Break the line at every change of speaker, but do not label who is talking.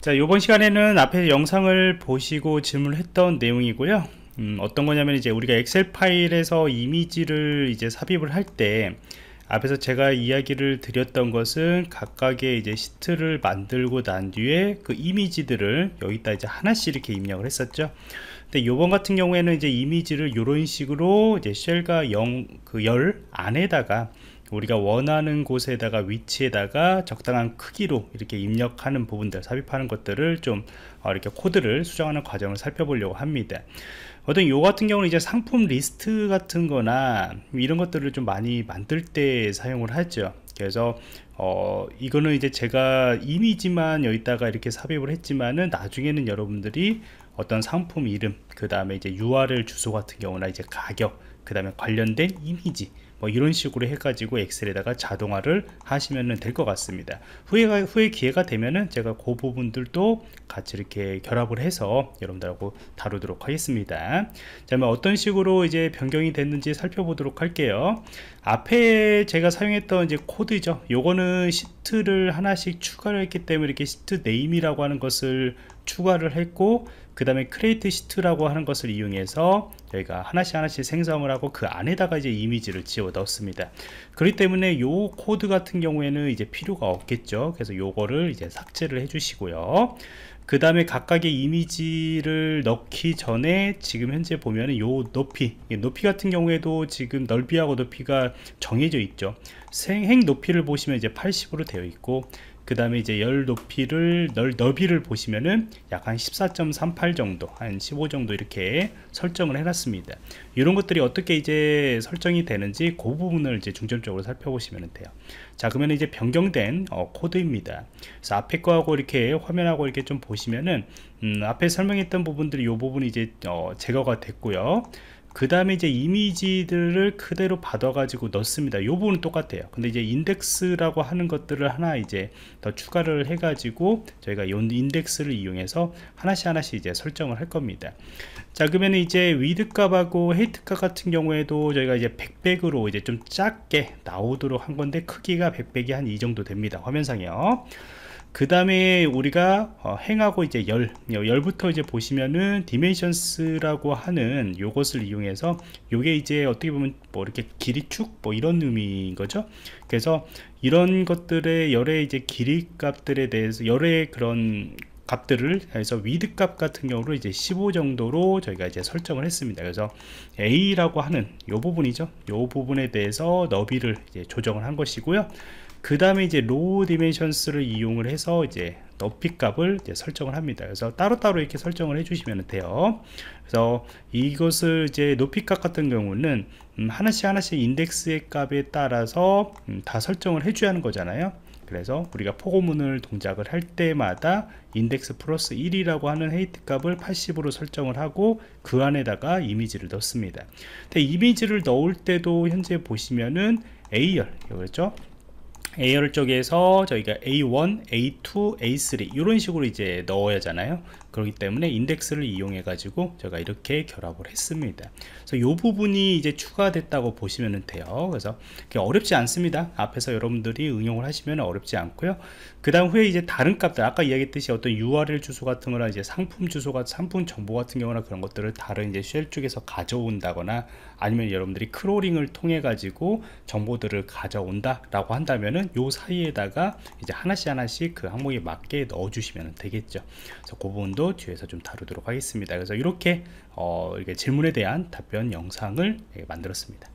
자요번 시간에는 앞에 영상을 보시고 질문을 했던 내용이고요 음, 어떤 거냐면 이제 우리가 엑셀 파일에서 이미지를 이제 삽입을 할 때 앞에서 제가 이야기를 드렸던 것은 각각의 이제 시트를 만들고 난 뒤에 그 이미지들을 여기다 이제 하나씩 이렇게 입력을 했었죠 근데 요번 같은 경우에는 이제 이미지를 요런 식으로 이제 쉘과 0, 그열 안에다가 우리가 원하는 곳에다가 위치에다가 적당한 크기로 이렇게 입력하는 부분들 삽입하는 것들을 좀 어, 이렇게 코드를 수정하는 과정을 살펴보려고 합니다 어떤 요 같은 경우는 이제 상품 리스트 같은 거나 이런 것들을 좀 많이 만들 때 사용을 하죠 그래서 어, 이거는 이제 제가 이미지만 여기다가 이렇게 삽입을 했지만은 나중에는 여러분들이 어떤 상품 이름 그 다음에 이제 URL 주소 같은 경우나 이제 가격 그 다음에 관련된 이미지 뭐 이런 식으로 해가지고 엑셀에다가 자동화를 하시면 될 것 같습니다 후에, 후에 기회가 되면은 제가 그 부분들도 같이 이렇게 결합을 해서 여러분들하고 다루도록 하겠습니다 자 그럼 어떤 식으로 이제 변경이 됐는지 살펴보도록 할게요 앞에 제가 사용했던 이제 코드죠 요거는 시트를 하나씩 추가를 했기 때문에 이렇게 시트 네임이라고 하는 것을 추가를 했고 그 다음에 크레이트 시트라고 하는 것을 이용해서 저희가 하나씩 하나씩 생성을 하고 그 안에다가 이제 이미지를 지워 넣습니다 그렇기 때문에 요 코드 같은 경우에는 이제 필요가 없겠죠 그래서 요거를 이제 삭제를 해 주시고요 그 다음에 각각의 이미지를 넣기 전에 지금 현재 보면은 요 높이 높이 같은 경우에도 지금 넓이하고 높이가 정해져 있죠 생, 행 높이를 보시면 이제 80으로 되어 있고 그 다음에 이제 열 높이를 널 너비를 보시면은 약 한 14.38 정도 한 15 정도 이렇게 설정을 해놨습니다 이런 것들이 어떻게 이제 설정이 되는지 그 부분을 이제 중점적으로 살펴보시면 돼요 자 그러면 이제 변경된 어, 코드입니다 그래서 앞에 거하고 이렇게 화면하고 이렇게 좀 보시면은 음, 앞에 설명했던 부분들이 이 부분이 이제 어, 제거가 됐고요 그 다음에 이제 이미지들을 그대로 받아 가지고 넣습니다 요 부분은 똑같아요 근데 이제 인덱스라고 하는 것들을 하나 이제 더 추가를 해 가지고 저희가 이 인덱스를 이용해서 하나씩 하나씩 이제 설정을 할 겁니다 자 그러면 이제 위드 값하고 헤이트 값 같은 경우에도 저희가 이제 100백으로 이제 좀 작게 나오도록 한 건데 크기가 100백이 한 이 정도 됩니다 화면상에요 그 다음에 우리가 어, 행하고 이제 열, 열부터 이제 보시면은 d i m e n 디멘션스라고 하는 요것을 이용해서 요게 이제 어떻게 보면 뭐 이렇게 길이 축 뭐 이런 의미인 거죠. 그래서 이런 것들의 열의 이제 길이 값들에 대해서 열의 그런 값들을 해서 위드 값 같은 경우로 이제 15 정도로 저희가 이제 설정을 했습니다. 그래서 A라고 하는 요 부분이죠. 요 부분에 대해서 너비를 이제 조정을 한 것이고요. 그 다음에 이제 로우 디멘션스를 이용을 해서 이제 높이 값을 이제 설정을 합니다. 그래서 따로따로 이렇게 설정을 해주시면 돼요. 그래서 이것을 이제 높이 값 같은 경우는 음, 하나씩 하나씩 인덱스의 값에 따라서 음, 다 설정을 해줘야 하는 거잖아요. 그래서 우리가 포고문을 동작을 할 때마다 인덱스 플러스 1이라고 하는 헤이트 값을 80으로 설정을 하고 그 안에다가 이미지를 넣습니다. 근데 이미지를 넣을 때도 현재 보시면은 A열, 그렇죠? AR 쪽에서 저희가 A1, A2, A3 이런 식으로 이제 넣어야잖아요. 하 그렇기 때문에 인덱스를 이용해 가지고 제가 이렇게 결합을 했습니다. 그래서 이 부분이 이제 추가됐다고 보시면 돼요. 그래서 어렵지 않습니다. 앞에서 여러분들이 응용을 하시면 어렵지 않고요. 그 다음 후에 이제 다른 값들 아까 이야기했듯이 어떤 URL 주소 같은 거나 이제 상품 주소가 상품 정보 같은 경우나 그런 것들을 다른 이제 쉘 쪽에서 가져온다거나 아니면 여러분들이 크롤링을 통해 가지고 정보들을 가져온다라고 한다면은 그면은요 사이에다가 이제 하나씩 하나씩 그 항목에 맞게 넣어 주시면 되겠죠 그래서 그 부분도 뒤에서 좀 다루도록 하겠습니다 그래서 이렇게 어, 이렇게 질문에 대한 답변 영상을 예, 만들었습니다